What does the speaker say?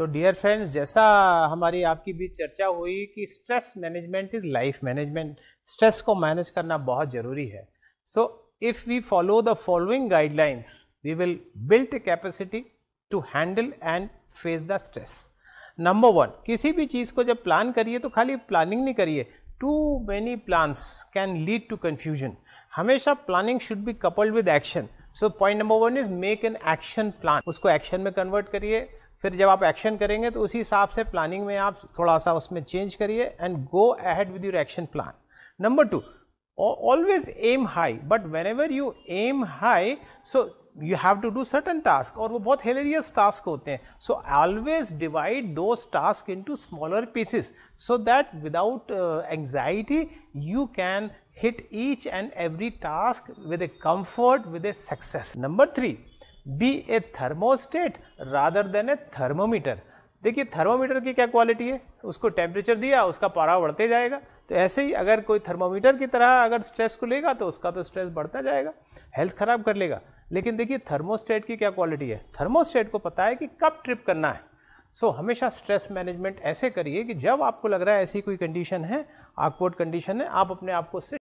so dear friends जैसा हमारी आपकी बीच चर्चा हुई कि stress management is life management stress को मैनेज करना बहुत ज़रूरी है so if we follow the following guidelines we will built capacity to handle and face the stress number one किसी भी चीज़ को जब प्लान करिए तो खाली प्लानिंग नहीं करिए too many plans can lead to confusion हमेशा planning should be coupled with action so point number one is make an action plan उसको एक्शन में कन्वर्ट करिए फिर जब आप एक्शन करेंगे तो उसी हिसाब से प्लानिंग में आप थोड़ा सा उसमें चेंज करिए and go ahead with your action plan number two always aim high but whenever you aim high so you have to do certain task और वो बहुत हेलेरियस टास्क होते हैं so always divide those task into smaller pieces so that without anxiety you can hit each and every task with a comfort with a success number three be a thermostat rather than A thermometer देखिए thermometer की क्या quality है उसको temperature दिया उसका पारा बढ़ते जाएगा तो ऐसे ही अगर कोई थर्मोमीटर की तरह अगर स्ट्रेस को लेगा तो उसका तो स्ट्रेस बढ़ता जाएगा हेल्थ ख़राब कर लेगा लेकिन देखिए थर्मोस्टेट की क्या क्वालिटी है थर्मोस्टेट को पता है कि कब ट्रिप करना है सो so, हमेशा स्ट्रेस मैनेजमेंट ऐसे करिए कि जब आपको लग रहा है ऐसी कोई कंडीशन है आकवर्ड कंडीशन है आप अपने आप को